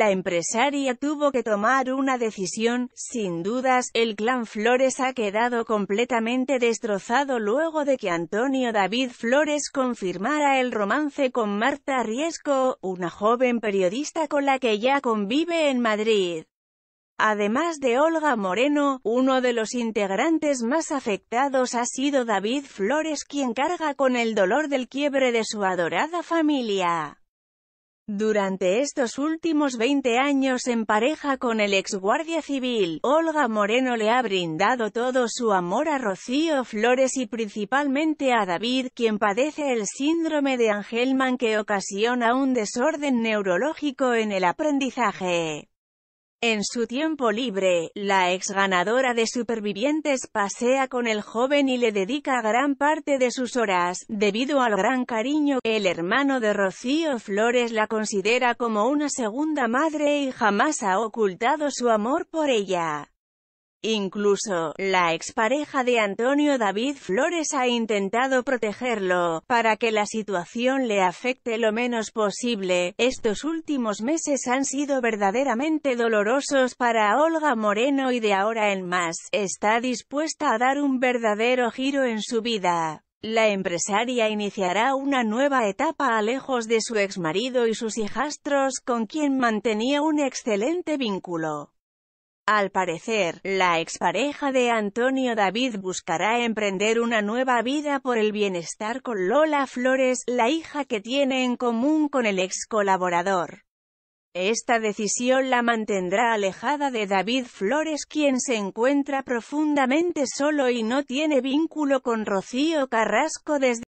la empresaria tuvo que tomar una decisión, sin dudas, el clan Flores ha quedado completamente destrozado luego de que Antonio David Flores confirmara el romance con Marta Riesco, una joven periodista con la que ya convive en Madrid además de Olga Moreno, uno de los integrantes más afectados ha sido David Flores quien carga con el dolor del quiebre de su adorada familia. Durante estos últimos 20 años en pareja con el ex guardia civil, Olga Moreno le ha brindado todo su amor a Rocío Flores y principalmente a David, quien padece el síndrome de Angelman que ocasiona un desorden neurológico en el aprendizaje. En su tiempo libre, la ex ganadora de Supervivientes pasea con el joven y le dedica gran parte de sus horas, debido al gran cariño. El hermano de Rocío Flores la considera como una segunda madre y jamás ha ocultado su amor por ella. Incluso, la expareja de Antonio David Flores ha intentado protegerlo, para que la situación le afecte lo menos posible. Estos últimos meses han sido verdaderamente dolorosos para Olga Moreno y de ahora en más, está dispuesta a dar un verdadero giro en su vida. La empresaria iniciará una nueva etapa a lejos de su exmarido y sus hijastros con quien mantenía un excelente vínculo. Al parecer, la expareja de Antonio David buscará emprender una nueva vida por el bienestar con Lola Flores, la hija que tiene en común con el ex colaborador. Esta decisión la mantendrá alejada de David Flores quien se encuentra profundamente solo y no tiene vínculo con Rocío Carrasco desde